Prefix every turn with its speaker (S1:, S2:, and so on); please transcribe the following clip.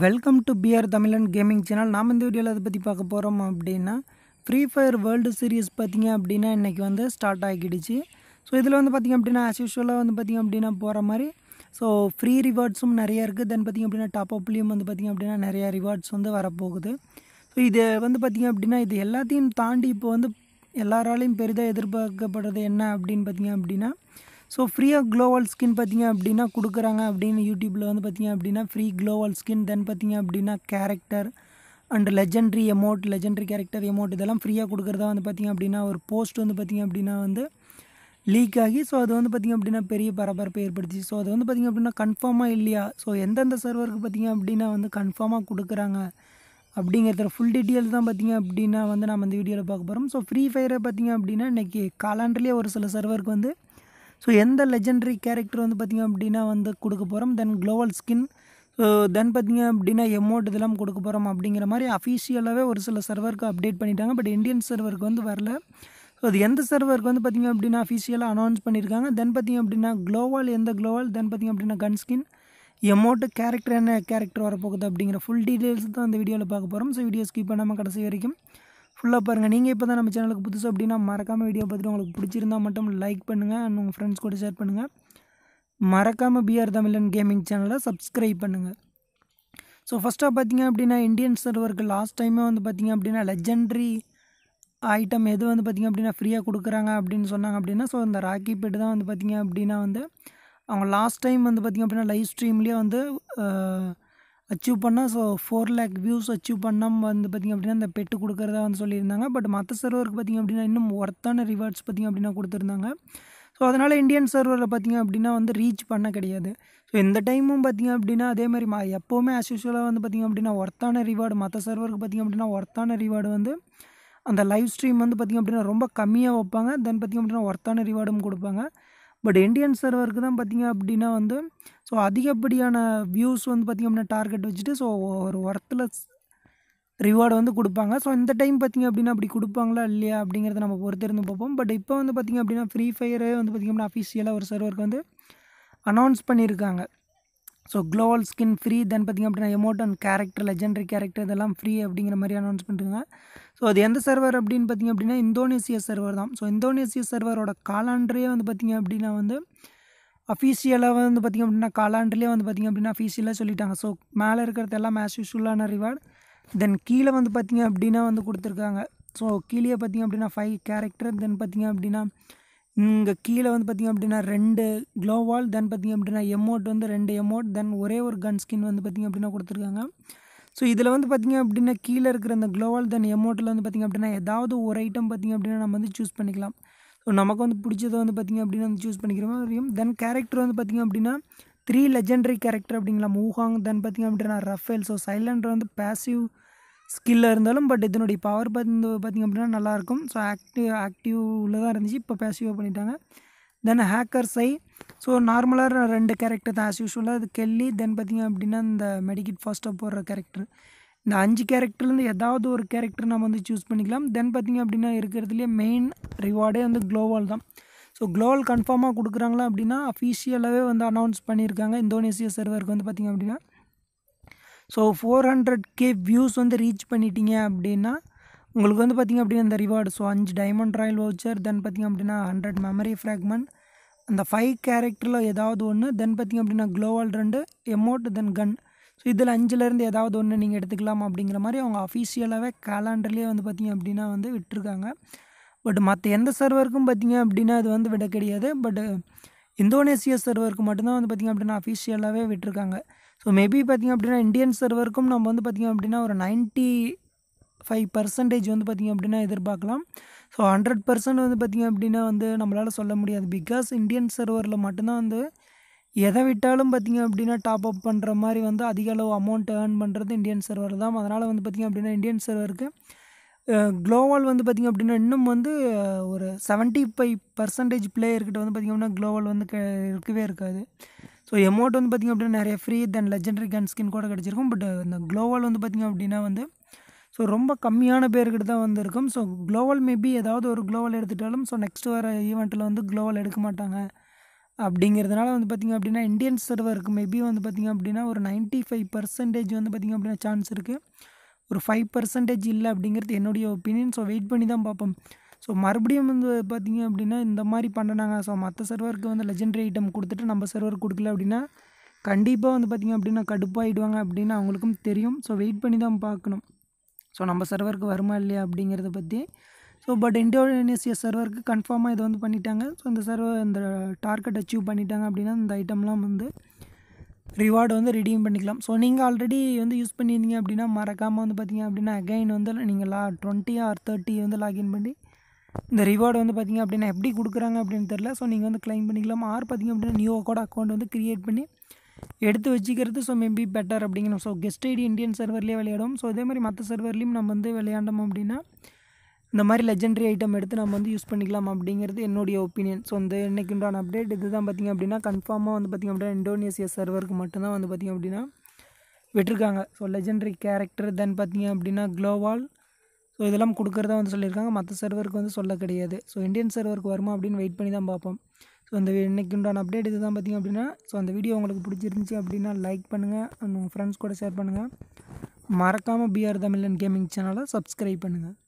S1: welcome to PR Tamizhan gaming channel நாம் இந்த வீடியோவில் அதை பற்றி பார்க்க போகிறோம் அப்படின்னா ஃப்ரீ ஃபயர் வேர்ல்டு சீரீஸ் பார்த்திங்க அப்படின்னா இன்றைக்கி வந்து ஸ்டார்ட் ஆகிடுச்சு ஸோ இதில் வந்து பார்த்திங்க அப்படின்னா ஆஸ் யூஷுவலாக வந்து பார்த்திங்க அப்படின்னா போகிற மாதிரி ஸோ ஃப்ரீ ரிவார்ட்ஸும் நிறையா இருக்குது தென் பார்த்திங்க அப்படின்னா டாப் அப்லேயும் வந்து பார்த்திங்க அப்படின்னா நிறையா ரிவார்ட்ஸ் வந்து வரப்போகுது ஸோ இது வந்து பார்த்திங்க அப்படின்னா இது எல்லாத்தையும் தாண்டி இப்போ வந்து எல்லாராலையும் பெரிதாக எதிர்பார்க்கப்படுறது என்ன அப்படின்னு பார்த்திங்க அப்படின்னா ஸோ ஃப்ரீயாக க்ளோவல் ஸ்கின் பார்த்தீங்க அப்படின்னா கொடுக்குறாங்க அப்படின்னு யூடியூப்பில் வந்து பார்த்தீங்க அப்படின்னா ஃப்ரீ க்ளோவல் ஸ்கின் தென் பார்த்தீங்க அப்படின்னா character and legendary emote legendary character emote இதெல்லாம் ஃப்ரீயாக கொடுக்குறதா வந்து பார்த்திங்க அப்படின்னா ஒரு போஸ்ட் வந்து பார்த்திங்க அப்படின்னா வந்து லீக் ஆகி ஸோ அது வந்து பார்த்திங்க அப்படின்னா பெரிய பரபரப்பை ஏற்படுத்திச்சு ஸோ அது வந்து பார்த்திங்க அப்படின்னா கன்ஃபார்மாக இல்லையா ஸோ எந்தெந்த சர்வருக்கு பார்த்திங்க அப்படின்னா வந்து கன்ஃபார்மாக கொடுக்குறாங்க அப்படிங்கிறத ஃபுல் டீட்டெயில்ஸ் தான் பார்த்திங்க அப்படின்னா வந்து நம்ம அந்த வீடியோவில் பார்க்க போகிறோம் ஸோ ஃப்ரீ ஃபயரை பார்த்திங்க அப்படின்னா இன்றைக்கி காலாண்டர்லேயே ஒரு சில சர்வருக்கு வந்து ஸோ எந்த லெஜெண்டரி கேரக்டர் வந்து பார்த்திங்க அப்படின்னா வந்து கொடுக்க போகிறோம் தென் க்ளோவல் ஸ்கின் ஸோ தென் பார்த்திங்க அப்படின்னா எமௌண்ட் இதெல்லாம் கொடுக்க போகிறோம் அப்படிங்கிற மாதிரி அஃபீஷியலாகவே ஒரு சில சர்வருக்கு அப்டேட் பண்ணிட்டாங்க பட் இந்தியன் சர்வருக்கு வந்து வரல ஸோ அது எந்த சர்வருக்கு வந்து பார்த்திங்க அப்படின்னா அஃபீஷியலாக அனௌன்ஸ் பண்ணியிருக்காங்க தென் பார்த்திங்க அப்படின்னா க்ளோவால் எந்த க்ளோவால் தென் பார்த்திங்க அப்படின்னா கன் ஸ்கின் எமௌண்ட்டு கேரக்டர் என்ன கேரக்டர் வரப்போகுது அப்படிங்கிற ஃபுல் டீட்டெயில்ஸ் தான் அந்த வீடியோவில் பார்க்க போகிறோம் ஸோ வீடியோ ஸ்கிப் பண்ணாமல் கடைசி வரைக்கும் ஃபுல்லாக பாருங்கள் நீங்கள் இப்போ தான் நம்ம சேனலுக்கு புதுசு அப்படின்னா மறக்காமல் வீடியோ பார்த்துட்டு உங்களுக்கு பிடிச்சிருந்தா மட்டும் லைக் பண்ணுங்கள் அண்ட் உங்கள் ஃப்ரெண்ட்ஸ் கூட ஷேர் பண்ணுங்கள் மறக்காமல் பிஆர் தமிழன் கேமிங் சேனலை சப்ஸ்கிரைப் பண்ணுங்கள் ஸோ ஃபஸ்ட்டாக பார்த்தீங்க அப்படின்னா இந்தியன் சர்வருக்கு லாஸ்ட் டைமே வந்து பார்த்திங்க அப்படின்னா லெஜெண்ட்ரி ஐட்டம் எது வந்து பார்த்திங்க அப்படின்னா ஃப்ரீயாக கொடுக்குறாங்க அப்படின்னு சொன்னாங்க அப்படின்னா ஸோ இந்த ராக்கி பெட்டு தான் வந்து பார்த்திங்க அப்படின்னா வந்து அவங்க லாஸ்ட் டைம் வந்து பார்த்திங்க அப்படின்னா லைவ் ஸ்ட்ரீம்லேயே வந்து அச்சீவ் பண்ணால் so four lakh views achieve பண்ணாமல் வந்து பார்த்திங்க அப்படின்னா அந்த பெட்டு கொடுக்குறதா வந்து சொல்லியிருந்தாங்க பட் மற்ற சர்வருக்கு பார்த்திங்க அப்படின்னா இன்னும் ஒர்த்தான ரிவார்ட்ஸ் பார்த்திங்க அப்படின்னா கொடுத்துருந்தாங்க ஸோ அதனால் இந்தியன் சர்வரில் பார்த்திங்க அப்படின்னா வந்து ரீச் பண்ண கிடையாது ஸோ இந்த டைமும் பார்த்திங்க அப்படின்னா அதே மாதிரி மா எப்போவுமே ஆஸ் யூஸ்வலாக வந்து பார்த்திங்க அப்படின்னா ஒர்த்தான ரிவார்டு மற்ற சர்வருக்கு பார்த்திங்க அப்படின்னா ஒர்த்தான ரிவார்டு வந்து அந்த லைவ் ஸ்ட்ரீம் வந்து பார்த்திங்க அப்படின்னா ரொம்ப கம்மியாக வைப்பாங்க தென் பார்த்திங்க அப்படின்னா ஒர்த்தான ரிவார்டும் கொடுப்பாங்க பட் இந்தியன் சர்வருக்கு தான் பார்த்திங்க அப்படின்னா வந்து ஸோ அதிகப்படியான வியூஸ் வந்து பார்த்திங்க அப்படின்னா டார்கெட் வச்சுட்டு ஸோ ஒரு ஒர்த்தில் ரிவார்டு வந்து கொடுப்பாங்க ஸோ இந்த டைம் பார்த்திங்க அப்படின்னா அப்படி கொடுப்பாங்களா இல்லையா அப்படிங்கிறத நம்ம பொறுத்திருந்து பார்ப்போம் பட் இப்போ வந்து பார்த்திங்க அப்படின்னா ஃப்ரீ ஃபயரே வந்து பார்த்திங்க அப்படின்னா அஃபிஷியலாக ஒரு சர்வருக்கு வந்து அனௌன்ஸ் பண்ணியிருக்காங்க so gloo wall skin free then பார்த்திங்க அப்படின்னா எமோட்டன் கேரக்டர் லெஜெண்டரி கேரக்டர் இதெல்லாம் ஃப்ரீ அப்படிங்கிற மாதிரி அனௌன்ஸ் பண்ணிருக்காங்க ஸோ அது எந்த சர்வர் அப்படின்னு பார்த்திங்க அப்படின்னா இந்தோனேசிய சர்வர் தான் ஸோ இந்தோனேசிய சர்வரோட காலாண்டரே வந்து பார்த்திங்க அப்படின்னா வந்து அஃபீஷியலாக வந்து பார்த்திங்க அப்படின்னா காலாண்டர்லேயே வந்து பார்த்திங்க அப்படின்னா அஃபீஷியலாக சொல்லிட்டாங்க ஸோ மேலே இருக்கிறது எல்லாம் மேஸ் யூஸ்ஃபுல்லான ரிவார்டு தென் கீழே வந்து பார்த்திங்க அப்படின்னா வந்து கொடுத்துருக்காங்க ஸோ கீழே பார்த்திங்க அப்படின்னா ஃபைவ் கேரக்டர் தென் பார்த்திங்க அப்படின்னா இங்கே கீழே வந்து பார்த்திங்க அப்படின்னா ரெண்டு க்ளோவால் தென் பார்த்திங்க அப்படின்னா எமோட் வந்து ரெண்டு எமோட் தென் ஒரே ஒரு கன் ஸ்கின் வந்து பார்த்திங்க அப்படின்னா கொடுத்துருக்காங்க ஸோ இதில் வந்து பார்த்திங்க அப்படின்னா கீழே இருக்கிற அந்த க்ளோவால் தென் எமோட்டில் வந்து பார்த்திங்க அப்படின்னா ஏதாவது ஒரு ஐட்டம் பார்த்திங்க அப்படின்னா நம்ம வந்து சூஸ் பண்ணிக்கலாம் ஸோ நமக்கு வந்து பிடிச்சதை வந்து பார்த்திங்க அப்படின்னா வந்து சூஸ் பண்ணிக்கிற தென் கேரக்டர் வந்து பார்த்திங்க அப்படின்னா த்ரீ லெஜெண்டரி கேரக்டர் அப்படிங்களா மூஹாங் தென் பார்த்திங்க அப்படின்னா ரஃபேல் ஸோ சைலண்டர் வந்து பேசிவ் ஸ்கில்லாக இருந்தாலும் பட் இதனுடைய பவர் பார்த்து பார்த்திங்க அப்படின்னா நல்லாயிருக்கும் ஸோ ஆக்டிவ் ஆக்டிவ் தான் இருந்துச்சு இப்போ பேசிவாக பண்ணிட்டாங்க தென் ஹேக்கர் சை ஸோ நார்மலாக ரெண்டு கேரக்டர் தான் ஆஸ் யூஸ்வலாக அது கெல்லி தென் பார்த்திங்க அப்படின்னா இந்த மெடிக்கிட் ஃபர்ஸ்ட்டாக போடுற கேரக்டர் இந்த அஞ்சு கேரக்டர்லேருந்து ஏதாவது ஒரு கேரக்டர் நம்ம வந்து சூஸ் பண்ணிக்கலாம் தென் பார்த்திங்க அப்படின்னா இருக்கிறதுலேயே மெயின் ரிவார்டே வந்து க்ளோவால் தான் ஸோ க்ளோவால் கன்ஃபார்மாக கொடுக்குறாங்களா அப்படின்னா அஃபீஷியலாகவே வந்து அனௌன்ஸ் பண்ணியிருக்காங்க இந்தோனேஷிய சர்வருக்கு வந்து பார்த்திங்க அப்படின்னா so four hundred K views வந்து ரீச் பண்ணிட்டீங்க அப்படின்னா உங்களுக்கு வந்து பார்த்திங்க அப்படின்னா இந்த ரிவார்டு ஸோ அஞ்சு டைமண்ட் ராயல் வவுச்சர் தென் பார்த்திங்க அப்படின்னா ஹண்ட்ரட் மெமரி ஃப்ராக்மெண்ட் அந்த ஃபைவ் கேரக்டரில் ஏதாவது ஒன்று தென் பார்த்திங்க அப்படின்னா க்ளோவல் ரெண்டு எமோட் தென் கன் ஸோ இதில் அஞ்சுலேருந்து ஏதாவது ஒன்று நீங்கள் எடுத்துக்கலாம் அப்படிங்கிற மாதிரி அவங்க அஃபீஷியலாகவே கேலண்டர்லேயே வந்து பார்த்திங்க அப்படின்னா வந்து விட்டுருக்காங்க பட் மற்ற எந்த சர்வருக்கும் பார்த்திங்க அப்படின்னா அது வந்து விட கிடையாது பட் இந்தோனேசிய சர்வருக்கு மட்டும்தான் வந்து பார்த்திங்க அப்படின்னா அஃபீஷியலாகவே விட்டுருக்காங்க ஸோ மேபி பார்த்திங்க அப்படின்னா இந்தியன் சர்வருக்கும் நம்ம வந்து பார்த்திங்க அப்படின்னா ஒரு நைன்ட்டி ஃபைவ் பர்சன்டேஜ் வந்து பார்த்திங்க அப்படின்னா எதிர்பார்க்கலாம் ஸோ ஹண்ட்ரட் பர்சன்ட் வந்து பார்த்திங்க அப்படின்னா வந்து நம்மளால் சொல்ல முடியாது பிகாஸ் இந்தியன் சர்வரில் மட்டும்தான் வந்து எதை விட்டாலும் பார்த்திங்க அப்படின்னா டாப் அப் பண்ணுற மாதிரி வந்து அதிக அளவு அமௌண்ட் ஏர்ன் பண்ணுறது இந்தியன் சர்வர் தான் அதனால் வந்து பார்த்திங்க அப்படின்னா இந்தியன் சர்வருக்கு க்ளோவால் வந்து பார்த்திங்க அப்படின்னா இன்னும் வந்து ஒரு செவன்ட்டி ஃபைவ் பர்சன்டேஜ் பிளேயர்கிட்ட வந்து பார்த்திங்க அப்படின்னா க்ளோவால் வந்து க இருக்கவே இருக்காது ஸோ எமௌண்ட் வந்து பார்த்திங்க அப்படின்னா நிறைய free then legendary gun skin கூட கிடச்சிருக்கும் பட் இந்த க்ளோவல் வந்து பார்த்திங்க அப்படின்னா வந்து ஸோ ரொம்ப கம்மியான பேர்கிட்ட தான் வந்திருக்கும் ஸோ க்ளோவல் மேபி ஏதாவது ஒரு க்ளோவல் எடுத்துட்டாலும் ஸோ நெக்ஸ்ட் வர ஈவெண்ட்டில் வந்து க்ளோவல் எடுக்க மாட்டாங்க அப்படிங்கிறதுனால வந்து பார்த்திங்க அப்படின்னா இந்தியன் சர்வருக்கு மேபி வந்து பார்த்திங்க அப்படின்னா ஒரு நைன்ட்டி ஃபைவ் பர்சன்டேஜ் வந்து பார்த்திங்க அப்படின்னா சான்ஸ் இருக்குது ஒரு ஃபைவ் பர்சன்டேஜ் இல்லை அப்படிங்கிறது என்னுடைய ஒப்பீனியன் ஸோ வெயிட் பண்ணி தான் பார்ப்போம் ஸோ மறுபடியும் வந்து பார்த்திங்க அப்படின்னா இந்த மாதிரி பண்ணுறாங்க ஸோ மற்ற சர்வருக்கு வந்து லெஜெண்டரி ஐட்டம் கொடுத்துட்டு நம்ம சர்வர் கொடுக்கல அப்படின்னா கண்டிப்பாக வந்து பார்த்திங்க அப்படின்னா கடுப்பாகிடுவாங்க அப்படின்னு அவங்களுக்கும் தெரியும் ஸோ வெயிட் பண்ணி தான் பார்க்கணும் ஸோ நம்ம சர்வருக்கு வருமா இல்லையா அப்படிங்கிறத பற்றி ஸோ பட் இண்டோனேசியா சர்வருக்கு கன்ஃபார்மாக இதை வந்து பண்ணிட்டாங்க ஸோ இந்த சர்வர் இந்த டார்கெட் அச்சீவ் பண்ணிட்டாங்க அப்படின்னா இந்த ஐட்டம்லாம் வந்து ரிவார்டு வந்து ரிடீம் பண்ணிக்கலாம் ஸோ நீங்கள் ஆல்ரெடி வந்து யூஸ் பண்ணியிருந்தீங்க அப்படின்னா மறக்காமல் வந்து பார்த்திங்க அப்படின்னா அகைன் வந்து நீங்கள் லா டுவெண்ட்டி ஆர் தேர்ட்டி வந்து லாகின் பண்ணி இந்த ரிவார்டு வந்து பார்த்திங்க அப்படின்னா எப்படி கொடுக்குறாங்க அப்படின்னு தெரில ஸோ நீங்கள் வந்து கிளைம் பண்ணிக்கலாம் ஆர் பார்த்திங்க அப்படின்னா நியூ அக்கௌண்ட் அக்கௌண்ட் வந்து கிரியேட் பண்ணி எடுத்து வச்சுக்கிறது ஸோ மேபி பெட்டர் அப்படிங்கிறோம் ஸோ கெஸ்ட் ஐடி இந்தியன் சர்வர்லேயே விளையாடும் ஸோ இதே மாதிரி மற்ற சர்வர்லேயும் நம்ம வந்து விளையாண்டோம் அப்படின்னா இந்த மாதிரி லெஜெண்டரி ஐட்டம் எடுத்து நம்ம வந்து யூஸ் பண்ணிக்கலாம் அப்படிங்கிறது என்னுடைய ஒப்பீனியன் ஸோ வந்து என்னைக்குண்டான அப்டேட் இது தான் பார்த்திங்க அப்படின்னா கன்ஃபார்மாக வந்து பார்த்திங்க அப்படின்னா இண்டோனேசியா சர்வருக்கு மட்டும்தான் வந்து பார்த்திங்க அப்படின்னா விட்டுருக்காங்க ஸோ லெஜெண்டரி கேரக்டர் தென் பார்த்திங்க அப்படின்னா க்ளோவால் ஸோ இதெல்லாம் கொடுக்குறதா வந்து சொல்லியிருக்காங்க மற்ற சர்வருக்கு வந்து சொல்ல கிடையாது ஸோ இந்தியன் சர்வருக்கு வருமா அப்படின்னு வெயிட் பண்ணி தான் பார்ப்போம் ஸோ இந்த இன்றைக்கு உண்டான அப்டேட் இது தான் பார்த்திங்க அப்படின்னா ஸோ அந்த வீடியோ உங்களுக்கு பிடிச்சிருந்துச்சி அப்படின்னா லைக் பண்ணுங்கள் உங்கள் ஃப்ரெண்ட்ஸ் கூட ஷேர் பண்ணுங்கள் மறக்காமல் பிஆர் தமிழன் கேமிங் சேனலை சப்ஸ்கிரைப் பண்ணுங்கள்